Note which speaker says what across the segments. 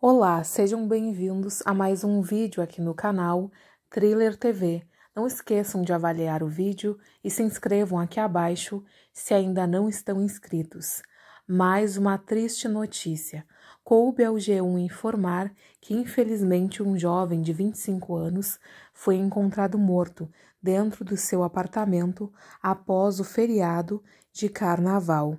Speaker 1: Olá, sejam bem-vindos a mais um vídeo aqui no canal Thriller TV. Não esqueçam de avaliar o vídeo e se inscrevam aqui abaixo se ainda não estão inscritos. Mais uma triste notícia. Coube ao G1 informar que, infelizmente, um jovem de 25 anos foi encontrado morto dentro do seu apartamento após o feriado de carnaval.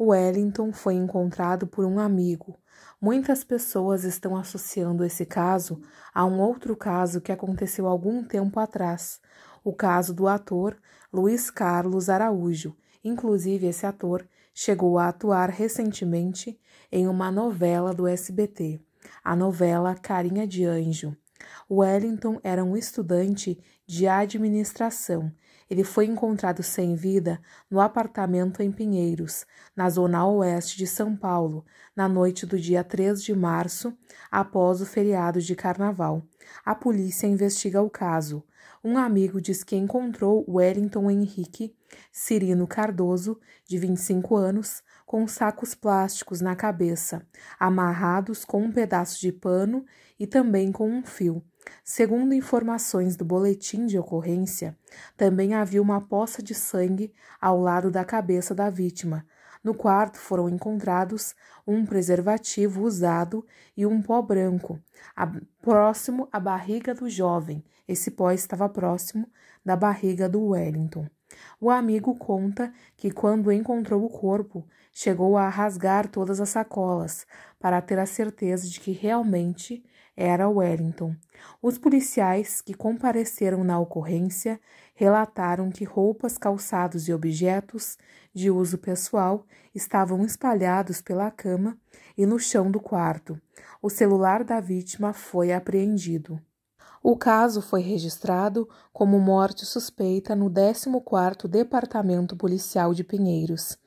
Speaker 1: Wellington foi encontrado por um amigo. Muitas pessoas estão associando esse caso a um outro caso que aconteceu algum tempo atrás, o caso do ator Luiz Carlos Araújo. Inclusive, esse ator chegou a atuar recentemente em uma novela do SBT, a novela Carinha de Anjo. Wellington era um estudante de administração ele foi encontrado sem vida no apartamento em Pinheiros, na zona oeste de São Paulo, na noite do dia 3 de março, após o feriado de carnaval. A polícia investiga o caso. Um amigo diz que encontrou Wellington Henrique Cirino Cardoso, de 25 anos, com sacos plásticos na cabeça, amarrados com um pedaço de pano e também com um fio. Segundo informações do boletim de ocorrência, também havia uma poça de sangue ao lado da cabeça da vítima, no quarto foram encontrados um preservativo usado e um pó branco, a, próximo à barriga do jovem. Esse pó estava próximo da barriga do Wellington. O amigo conta que, quando encontrou o corpo, chegou a rasgar todas as sacolas para ter a certeza de que realmente era Wellington. Os policiais que compareceram na ocorrência relataram que roupas, calçados e objetos de uso pessoal estavam espalhados pela cama e no chão do quarto. O celular da vítima foi apreendido. O caso foi registrado como morte suspeita no 14º Departamento Policial de Pinheiros.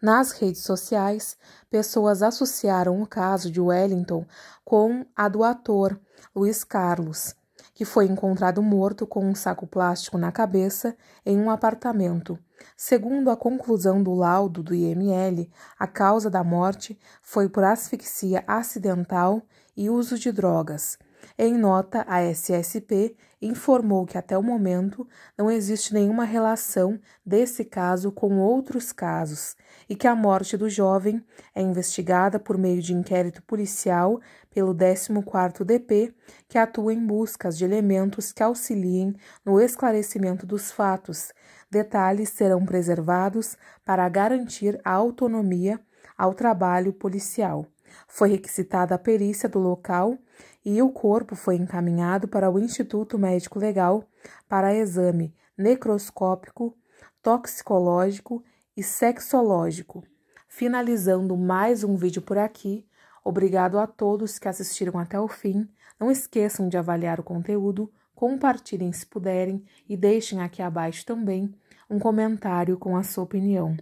Speaker 1: Nas redes sociais, pessoas associaram o caso de Wellington com a do ator Luiz Carlos, que foi encontrado morto com um saco plástico na cabeça em um apartamento. Segundo a conclusão do laudo do IML, a causa da morte foi por asfixia acidental e uso de drogas. Em nota, a SSP informou que até o momento não existe nenhuma relação desse caso com outros casos e que a morte do jovem é investigada por meio de inquérito policial pelo 14º DP, que atua em busca de elementos que auxiliem no esclarecimento dos fatos. Detalhes serão preservados para garantir a autonomia ao trabalho policial. Foi requisitada a perícia do local e o corpo foi encaminhado para o Instituto Médico Legal para exame necroscópico, toxicológico e sexológico. Finalizando mais um vídeo por aqui. Obrigado a todos que assistiram até o fim. Não esqueçam de avaliar o conteúdo, compartilhem se puderem e deixem aqui abaixo também um comentário com a sua opinião.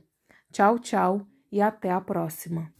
Speaker 1: Tchau, tchau e até a próxima!